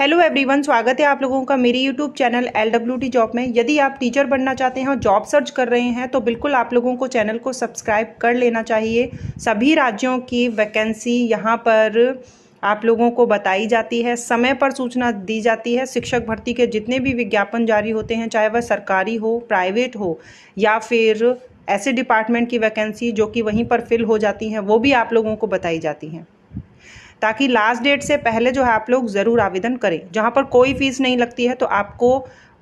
hello everyone स्वागत है आप लोगों का मेरी YouTube channel L W T job में यदि आप टीचर बनना चाहते हैं और जॉब सर्च कर रहे हैं तो बिल्कुल आप लोगों को चैनल को सब्सक्राइब कर लेना चाहिए सभी राज्यों की वैकेंसी यहाँ पर आप लोगों को बताई जाती है समय पर सूचना दी जाती है शिक्षक भर्ती के जितने भी विज्ञापन जारी होते हैं चाहे वह सरकारी हो प्राइवेट हो या फिर ऐसे डिपार्टमेंट की वैकेंसी जो कि वहीं पर फिल हो जाती हैं वो भी आप लोगों को बताई जाती हैं ताकि लास्ट डेट से पहले जो है आप लोग ज़रूर आवेदन करें जहाँ पर कोई फीस नहीं लगती है तो आपको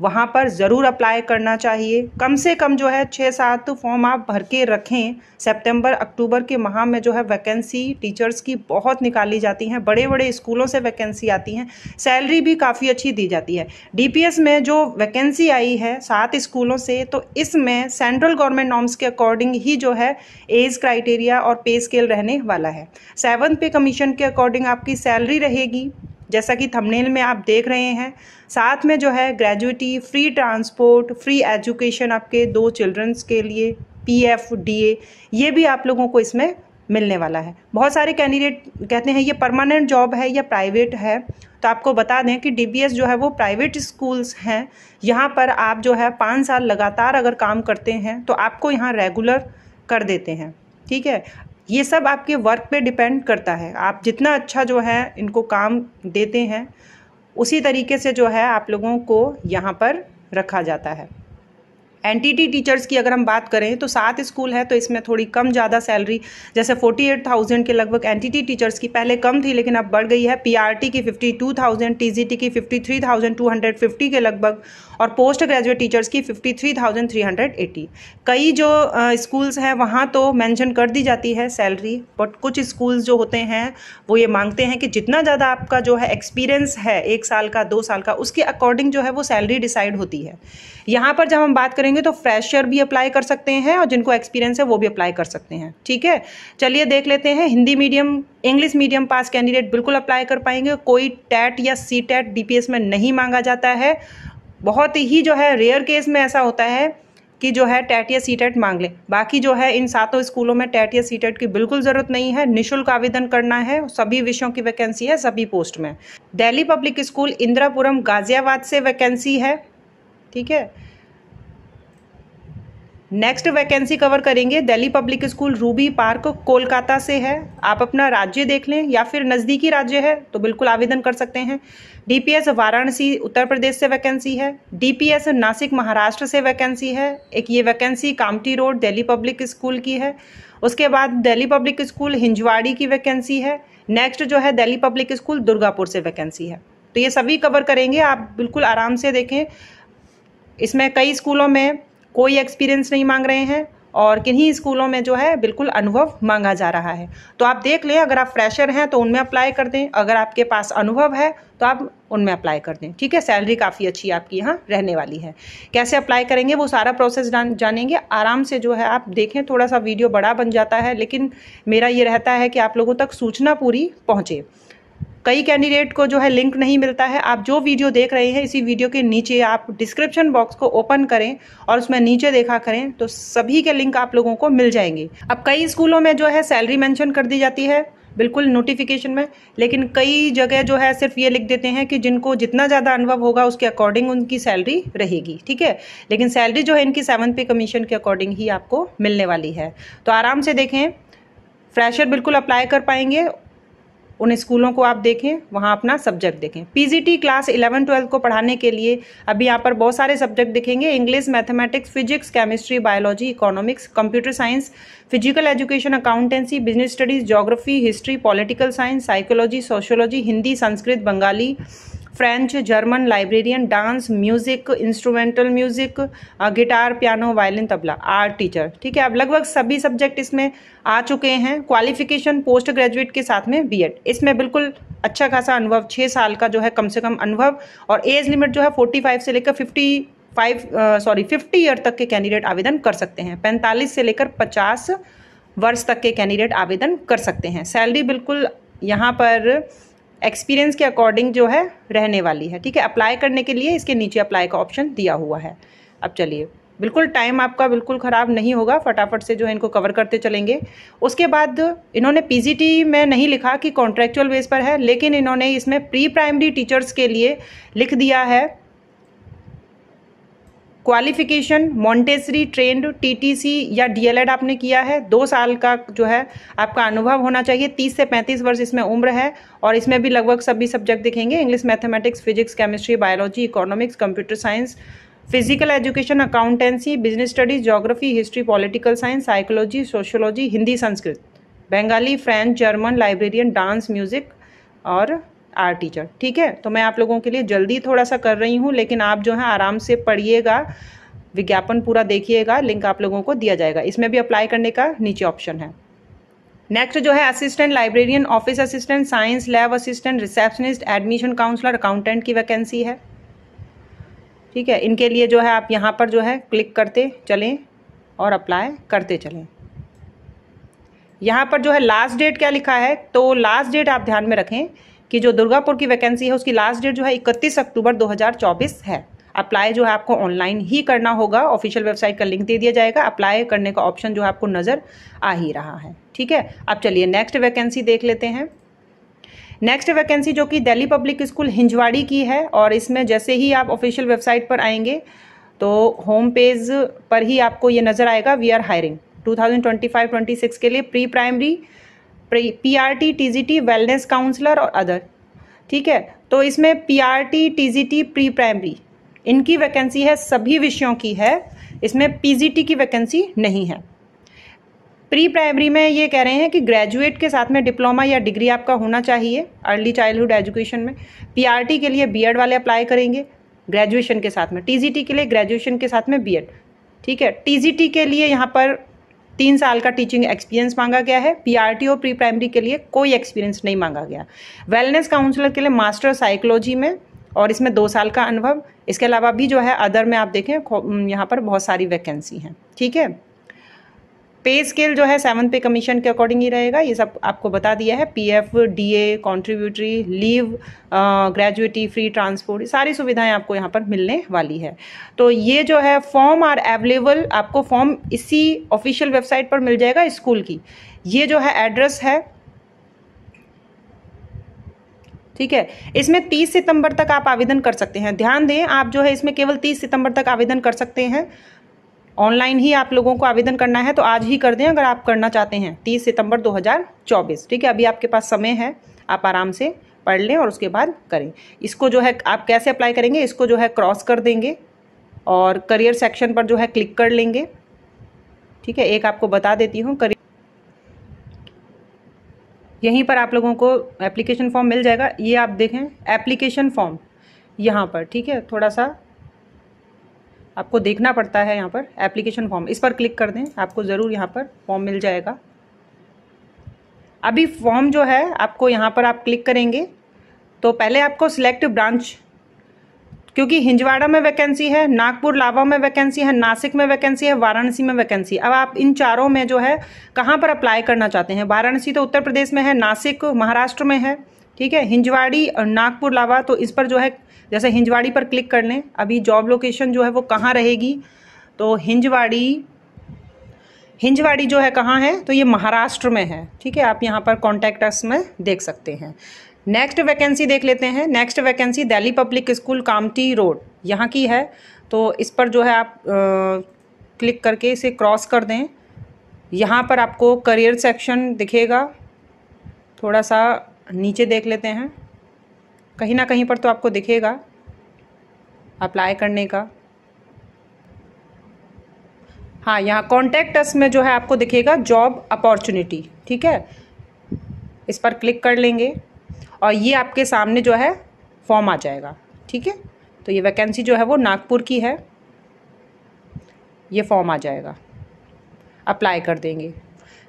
वहाँ पर ज़रूर अप्लाई करना चाहिए कम से कम जो है छः सात तो फॉर्म आप भर के रखें सितंबर अक्टूबर के माह में जो है वैकेंसी टीचर्स की बहुत निकाली जाती हैं बड़े बड़े स्कूलों से वैकेंसी आती हैं सैलरी भी काफ़ी अच्छी दी जाती है डीपीएस में जो वैकेंसी आई है सात स्कूलों से तो इसमें सेंट्रल गवर्नमेंट नॉर्म्स के अकॉर्डिंग ही जो है एज क्राइटेरिया और पे स्केल रहने वाला है सेवन्थ पे कमीशन के अकॉर्डिंग आपकी सैलरी रहेगी जैसा कि थंबनेल में आप देख रहे हैं साथ में जो है gratuity free transport free education आपके दो चिल्ड्रंस के लिए पी एफ डी ए ये भी आप लोगों को इसमें मिलने वाला है बहुत सारे कैंडिडेट कहते हैं ये परमानेंट जॉब है या प्राइवेट है तो आपको बता दें कि एस जो है वो प्राइवेट स्कूल्स हैं यहाँ पर आप जो है पाँच साल लगातार अगर काम करते हैं तो आपको यहाँ रेगुलर कर देते हैं ठीक है ये सब आपके वर्क पे डिपेंड करता है आप जितना अच्छा जो है इनको काम देते हैं उसी तरीके से जो है आप लोगों को यहाँ पर रखा जाता है एनटीटी टीचर्स की अगर हम बात करें तो सात स्कूल है तो इसमें थोड़ी कम ज़्यादा सैलरी जैसे 48,000 के लगभग एनटीटी टीचर्स की पहले कम थी लेकिन अब बढ़ गई है पीआरटी की 52,000 टीजीटी की 53,250 के लगभग और पोस्ट ग्रेजुएट टीचर्स की 53,380 कई जो स्कूल्स हैं वहाँ तो मैंशन कर दी जाती है सैलरी बट कुछ स्कूल्स जो होते हैं वो ये मांगते हैं कि जितना ज़्यादा आपका जो है एक्सपीरियंस है एक साल का दो साल का उसके अकॉर्डिंग जो है वो सैलरी डिसाइड होती है यहाँ पर जब हम बात करें करेंगे तो फ्रेशर भी अप्लाई कर सकते हैं और जिनको एक्सपीरियंस है वो भी अप्लाई कर सकते हैं ठीक है चलिए देख लेते हैं Hindi medium English medium pass candidate बिल्कुल अप्लाई कर पाएंगे कोई टैट या सी टैट में नहीं मांगा जाता है बहुत ही जो है रेयर केस में ऐसा होता है कि जो है टैट या सी टैट मांग लें बाकी जो है इन सातों स्कूलों में टैट या सी टैट की बिल्कुल ज़रूरत नहीं है निशुल्क आवेदन करना है सभी विषयों की वैकेंसी है सभी पोस्ट में दिल्ली पब्लिक स्कूल इंदिरापुरम गाजियाबाद से वैकेंसी है ठीक है नेक्स्ट वैकेंसी कवर करेंगे दिल्ली पब्लिक स्कूल रूबी पार्क कोलकाता से है आप अपना राज्य देख लें या फिर नज़दीकी राज्य है तो बिल्कुल आवेदन कर सकते हैं डीपीएस वाराणसी उत्तर प्रदेश से वैकेंसी है डीपीएस नासिक महाराष्ट्र से वैकेंसी है एक ये vacancy Kamptee road Delhi public school की है उसके बाद दिल्ली पब्लिक स्कूल हिंजवाड़ी की वैकेंसी है नेक्स्ट जो है दिल्ली पब्लिक स्कूल दुर्गापुर से वैकेंसी है तो ये सभी कवर करेंगे आप बिल्कुल आराम से देखें इसमें कई स्कूलों में कोई एक्सपीरियंस नहीं मांग रहे हैं और किन्हीं स्कूलों में जो है बिल्कुल अनुभव मांगा जा रहा है तो आप देख लें अगर आप फ्रेशर हैं तो उनमें अप्लाई कर दें अगर आपके पास अनुभव है तो आप उनमें अप्लाई कर दें ठीक है सैलरी काफ़ी अच्छी आपकी यहाँ रहने वाली है कैसे अप्लाई करेंगे वो सारा प्रोसेस जानेंगे आराम से जो है आप देखें थोड़ा सा वीडियो बड़ा बन जाता है लेकिन मेरा ये रहता है कि आप लोगों तक सूचना पूरी पहुँचे कई कैंडिडेट को जो है लिंक नहीं मिलता है आप जो वीडियो देख रहे हैं इसी वीडियो के नीचे आप डिस्क्रिप्शन बॉक्स को ओपन करें और उसमें नीचे देखा करें तो सभी के लिंक आप लोगों को मिल जाएंगे अब कई स्कूलों में जो है सैलरी मैंशन कर दी जाती है बिल्कुल नोटिफिकेशन में लेकिन कई जगह जो है सिर्फ ये लिख देते हैं कि जिनको जितना ज़्यादा अनुभव होगा उसके अकॉर्डिंग उनकी सैलरी रहेगी ठीक है लेकिन सैलरी जो है इनकी सेवन पे कमीशन के अकॉर्डिंग ही आपको मिलने वाली है तो आराम से देखें फ्रेशर बिल्कुल अप्लाई कर पाएंगे उन स्कूलों को आप देखें वहाँ अपना सब्जेक्ट देखें पीजीटी क्लास इलेवन ट्वेल्व को पढ़ाने के लिए अभी यहाँ पर बहुत सारे सब्जेक्ट दिखेंगे English mathematics physics chemistry biology economics computer science physical education accountancy business studies geography history political science psychology sociology Hindi Sanskrit Bengali French German librarian dance music instrumental music guitar piano violin tabla art teacher ठीक है अब लगभग सभी subject इसमें आ चुके हैं qualification post graduate के साथ में बी इसमें बिल्कुल अच्छा खासा अनुभव छः साल का जो है कम से कम अनुभव और एज लिमिट जो है फोर्टी फाइव से लेकर fifty five sorry fifty year तक के कैंडिडेट आवेदन कर सकते हैं पैंतालीस से लेकर पचास वर्ष तक के कैंडिडेट आवेदन कर सकते हैं सैलरी बिल्कुल यहाँ पर एक्सपीरियंस के अकॉर्डिंग जो है रहने वाली है ठीक है अप्लाई करने के लिए इसके नीचे अप्लाई का ऑप्शन दिया हुआ है अब चलिए बिल्कुल टाइम आपका बिल्कुल ख़राब नहीं होगा फटाफट से जो है इनको कवर करते चलेंगे उसके बाद इन्होंने पीजीटी में नहीं लिखा कि कॉन्ट्रेक्चुअल बेस पर है लेकिन इन्होंने इसमें प्री प्राइमरी टीचर्स के लिए लिख दिया है क्वालिफिकेशन मॉन्टेसरी ट्रेंड टीटीसी या डीएलएड आपने किया है दो साल का जो है आपका अनुभव होना चाहिए तीस से पैंतीस वर्ष इसमें उम्र है और इसमें भी लगभग सभी सब्जेक्ट दिखेंगे English mathematics physics chemistry biology economics computer science physical education accountancy business studies geography history political science psychology sociology Hindi Sanskrit Bengali French German librarian dance music और आर टीचर ठीक है तो मैं आप लोगों के लिए जल्दी थोड़ा सा कर रही हूँ लेकिन आप जो है आराम से पढ़िएगा विज्ञापन पूरा देखिएगा लिंक आप लोगों को दिया जाएगा इसमें भी अप्लाई करने का नीचे ऑप्शन है नेक्स्ट जो है assistant librarian office assistant science lab assistant receptionist admission counsellor accountant की वैकेंसी है ठीक है इनके लिए जो है आप यहाँ पर जो है क्लिक करते चलें और अप्लाई करते चलें यहाँ पर जो है लास्ट डेट क्या लिखा है तो लास्ट डेट आप ध्यान में रखें कि जो दुर्गापुर की वैकेंसी है उसकी लास्ट डेट जो है इकतीस अक्टूबर चौबीस है अप्लाई जो है आपको ऑनलाइन ही करना होगा ऑफिशियल वेबसाइट का लिंक दे दिया जाएगा अप्लाई करने का ऑप्शन जो है आपको नज़र आ ही रहा है ठीक है अब चलिए नेक्स्ट वैकेंसी देख लेते हैं नेक्स्ट वैकेंसी जो कि दिल्ली पब्लिक स्कूल हिंजवाड़ी की है और इसमें जैसे ही आप ऑफिशियल वेबसाइट पर आएंगे तो होम पेज पर ही आपको ये नज़र आएगा वी आर हायरिंग 2025-26 के लिए pre primary PRT TGT wellness counsellor और अदर ठीक है तो इसमें पीआरटी टीजीटी प्री प्राइमरी इनकी वैकेंसी है सभी विषयों की है इसमें पीजीटी की वैकेंसी नहीं है प्री प्राइमरी में ये कह रहे हैं कि ग्रेजुएट के साथ में डिप्लोमा या डिग्री आपका होना चाहिए अर्ली चाइल्डहुड एजुकेशन में पीआरटी के लिए बीएड वाले अप्लाई करेंगे ग्रेजुएशन के साथ में टीजीटी के लिए ग्रेजुएशन के साथ में बीएड ठीक है टीजीटी के लिए यहाँ पर तीन साल का टीचिंग एक्सपीरियंस मांगा गया है पीआरटी और प्री प्राइमरी के लिए कोई एक्सपीरियंस नहीं मांगा गया वेलनेस काउंसलर के लिए मास्टर साइकोलॉजी में और इसमें दो साल का अनुभव इसके अलावा भी जो है अदर में आप देखें यहाँ पर बहुत सारी वैकेंसी हैं ठीक है पे स्केल जो है सेवन पे कमीशन के अकॉर्डिंग ही रहेगा ये सब आपको बता दिया है P F D A contributory leave gratuity free transport सारी सुविधाएं आपको यहाँ पर मिलने वाली है तो ये जो है फॉर्म आर एवेलेबल आपको फॉर्म इसी ऑफिशियल वेबसाइट पर मिल जाएगा स्कूल की ये जो है एड्रेस है ठीक है इसमें 30 सितंबर तक आप आवेदन कर सकते हैं ध्यान दें आप जो है इसमें केवल 30 सितंबर तक आवेदन कर सकते हैं ऑनलाइन ही आप लोगों को आवेदन करना है तो आज ही कर दें अगर आप करना चाहते हैं तीस सितंबर 2024 ठीक है अभी आपके पास समय है आप आराम से पढ़ लें और उसके बाद करें इसको जो है आप कैसे अप्लाई करेंगे इसको जो है क्रॉस कर देंगे और करियर सेक्शन पर जो है क्लिक कर लेंगे ठीक है एक आपको बता देती हूँ करियर यहीं पर आप लोगों को एप्लीकेशन फॉर्म मिल जाएगा ये आप देखें एप्लीकेशन फॉर्म यहाँ पर ठीक है थोड़ा सा आपको देखना पड़ता है यहाँ पर एप्लीकेशन फॉर्म इस पर क्लिक कर दें आपको ज़रूर यहाँ पर फॉर्म मिल जाएगा अभी फॉर्म जो है आपको यहाँ पर आप क्लिक करेंगे तो पहले आपको सिलेक्ट ब्रांच क्योंकि हिंजवाड़ा में वैकेंसी है नागपुर लावा में वैकेंसी है नासिक में वैकेंसी है वाराणसी में वैकेंसी अब आप इन चारों में जो है कहाँ पर अप्लाई करना चाहते हैं वाराणसी तो उत्तर प्रदेश में है नासिक महाराष्ट्र में है ठीक है हिंजवाड़ी और नागपुर लावा तो इस पर जो है जैसे हिंजवाड़ी पर क्लिक कर लें अभी जॉब लोकेशन जो है वो कहाँ रहेगी तो हिंजवाड़ी हिंजवाड़ी जो है कहाँ है तो ये महाराष्ट्र में है ठीक है आप यहाँ पर कॉन्टैक्ट अस में देख सकते हैं नेक्स्ट वैकेंसी देख लेते हैं next vacancy Delhi public school Kamptee road यहाँ की है तो इस पर जो है आप आ, क्लिक करके इसे क्रॉस कर दें यहाँ पर आपको करियर सेक्शन दिखेगा थोड़ा सा नीचे देख लेते हैं कहीं ना कहीं पर तो आपको दिखेगा अप्लाई करने का हाँ यहाँ कॉन्टैक्ट अस में जो है आपको दिखेगा जॉब अपॉर्चुनिटी ठीक है इस पर क्लिक कर लेंगे और ये आपके सामने जो है फॉर्म आ जाएगा ठीक है तो ये वैकेंसी जो है वो नागपुर की है ये फॉर्म आ जाएगा अप्लाई कर देंगे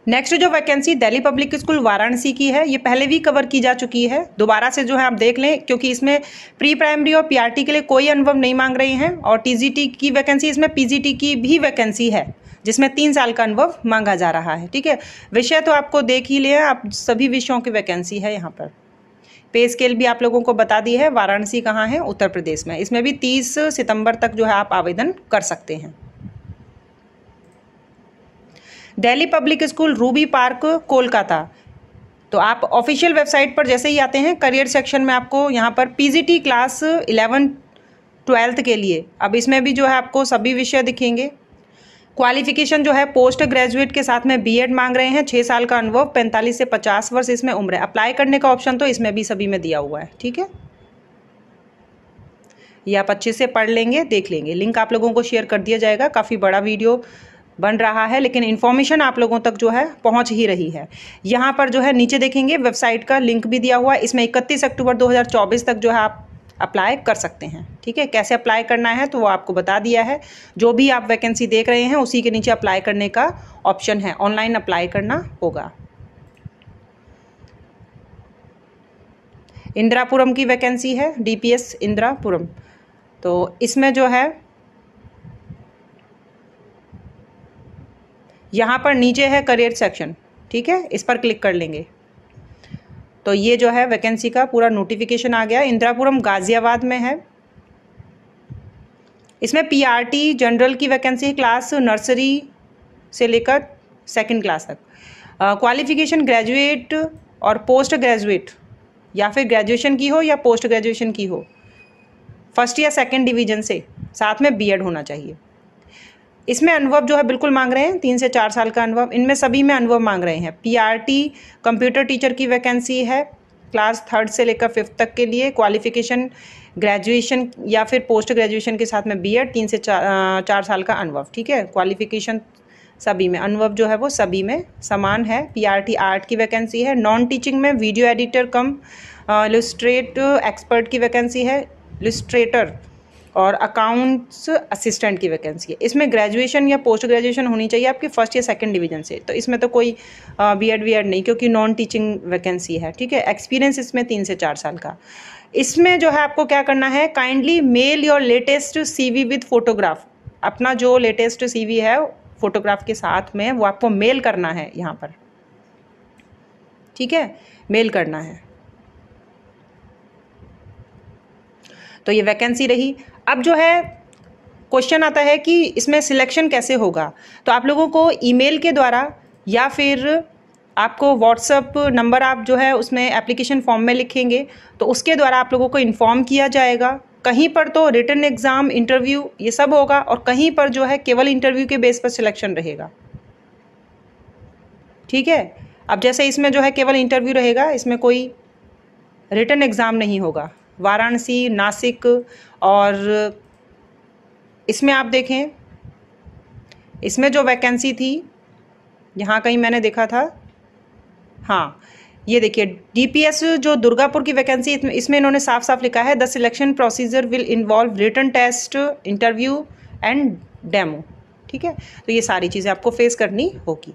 नेक्स्ट जो vacancy Delhi public school Varanasi की है ये पहले भी कवर की जा चुकी है दोबारा से जो है आप देख लें क्योंकि इसमें प्री प्राइमरी और पीआरटी के लिए कोई अनुभव नहीं मांग रही हैं और टीजीटी की वैकेंसी इसमें पीजीटी की भी वैकेंसी है जिसमें तीन साल का अनुभव मांगा जा रहा है ठीक है विषय तो आपको देख ही लिया आप सभी विषयों की वैकेंसी है यहाँ पर पे स्केल भी आप लोगों को बता दी है वाराणसी कहाँ है उत्तर प्रदेश में इसमें भी तीस सितंबर तक जो है आप आवेदन कर सकते हैं दिल्ली पब्लिक स्कूल रूबी पार्क कोलकाता तो आप ऑफिशियल वेबसाइट पर जैसे ही आते हैं करियर सेक्शन में आपको यहाँ पर पीजीटी क्लास इलेवन ट्वेल्थ के लिए अब इसमें भी जो है आपको सभी विषय दिखेंगे क्वालिफिकेशन जो है पोस्ट ग्रेजुएट के साथ में बीएड मांग रहे हैं छः साल का अनुभव पैंतालीस से पचास वर्ष इसमें उम्र है अप्लाई करने का ऑप्शन तो इसमें भी सभी में दिया हुआ है ठीक है ये आप अच्छे से पढ़ लेंगे देख लेंगे लिंक आप लोगों को शेयर कर दिया जाएगा काफ़ी बड़ा वीडियो बन रहा है लेकिन इन्फॉर्मेशन आप लोगों तक जो है पहुंच ही रही है यहाँ पर जो है नीचे देखेंगे वेबसाइट का लिंक भी दिया हुआ है इसमें 31 अक्टूबर 2024 तक जो है आप अप्लाई कर सकते हैं ठीक है कैसे अप्लाई करना है तो वो आपको बता दिया है जो भी आप वैकेंसी देख रहे हैं उसी के नीचे अप्लाई करने का ऑप्शन है ऑनलाइन अप्लाई करना होगा इंदिरापुरम की वैकेंसी है डीपीएस इंदिरापुरम तो इसमें जो है यहाँ पर नीचे है करियर सेक्शन ठीक है इस पर क्लिक कर लेंगे तो ये जो है वैकेंसी का पूरा नोटिफिकेशन आ गया इंदिरापुरम गाज़ियाबाद में है इसमें पीआरटी जनरल की वैकेंसी क्लास नर्सरी से लेकर सेकंड क्लास तक क्वालिफिकेशन ग्रेजुएट और पोस्ट ग्रेजुएट या फिर ग्रेजुएशन की हो या पोस्ट ग्रेजुएशन की हो फर्स्ट या सेकंड डिवीजन से साथ में बीएड होना चाहिए इसमें अनुभव जो है बिल्कुल मांग रहे हैं तीन से चार साल का अनुभव इनमें सभी में अनुभव मांग रहे हैं पीआरटी कंप्यूटर टीचर की वैकेंसी है क्लास थर्ड से लेकर फिफ्थ तक के लिए क्वालिफिकेशन ग्रेजुएशन या फिर पोस्ट ग्रेजुएशन के साथ में बीएड तीन से चार चार साल का अनुभव ठीक है क्वालिफिकेशन सभी में अनुभव जो है वो सभी में समान है टी आर्ट की वैकेंसी है नॉन टीचिंग में video editor cum illustrate expert की वैकेंसी है इलस्ट्रेटर और अकाउंट्स असिस्टेंट की वैकेंसी है इसमें ग्रेजुएशन या पोस्ट ग्रेजुएशन होनी चाहिए आपकी फर्स्ट या सेकंड डिवीजन से तो इसमें तो कोई बी एड वी एड नहीं क्योंकि नॉन टीचिंग वैकेंसी है ठीक है एक्सपीरियंस इसमें तीन से चार साल का इसमें जो है आपको क्या करना है kindly mail your latest C V with photograph अपना जो लेटेस्ट सी वी है फोटोग्राफ के साथ में वो आपको मेल करना है यहाँ पर ठीक है मेल करना है तो ये वैकेंसी रही अब जो है क्वेश्चन आता है कि इसमें सिलेक्शन कैसे होगा तो आप लोगों को ईमेल के द्वारा या फिर आपको व्हाट्सअप नंबर आप जो है उसमें एप्लीकेशन फॉर्म में लिखेंगे तो उसके द्वारा आप लोगों को इन्फॉर्म किया जाएगा कहीं पर तो रिटर्न एग्ज़ाम इंटरव्यू ये सब होगा और कहीं पर जो है केवल इंटरव्यू के बेस पर सिलेक्शन रहेगा ठीक है अब जैसे इसमें जो है केवल इंटरव्यू रहेगा इसमें कोई रिटर्न एग्ज़ाम नहीं होगा वाराणसी नासिक और इसमें आप देखें इसमें जो वैकेंसी थी यहाँ कहीं मैंने देखा था हाँ ये देखिए डीपीएस जो दुर्गापुर की वैकेंसी इसमें इन्होंने साफ साफ लिखा है the selection procedure will involve written test interview and demo ठीक है तो ये सारी चीज़ें आपको फेस करनी होगी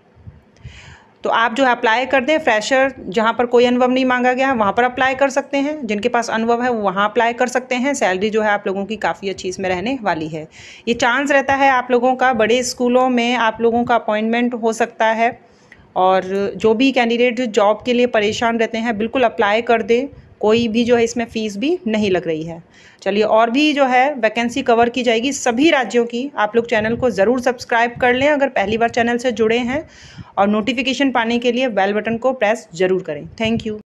तो आप जो है अप्लाई कर दें फ्रेशर जहाँ पर कोई अनुभव नहीं मांगा गया है वहाँ पर अप्लाई कर सकते हैं जिनके पास अनुभव है वो वहाँ अप्लाई कर सकते हैं सैलरी जो है आप लोगों की काफ़ी अच्छी इसमें रहने वाली है ये चांस रहता है आप लोगों का बड़े स्कूलों में आप लोगों का अपॉइंटमेंट हो सकता है और जो भी कैंडिडेट जॉब के लिए परेशान रहते हैं बिल्कुल अप्लाई कर दें कोई भी जो है इसमें फ़ीस भी नहीं लग रही है चलिए और भी जो है वैकेंसी कवर की जाएगी सभी राज्यों की आप लोग चैनल को ज़रूर सब्सक्राइब कर लें अगर पहली बार चैनल से जुड़े हैं और नोटिफिकेशन पाने के लिए बेल बटन को प्रेस ज़रूर करें थैंक यू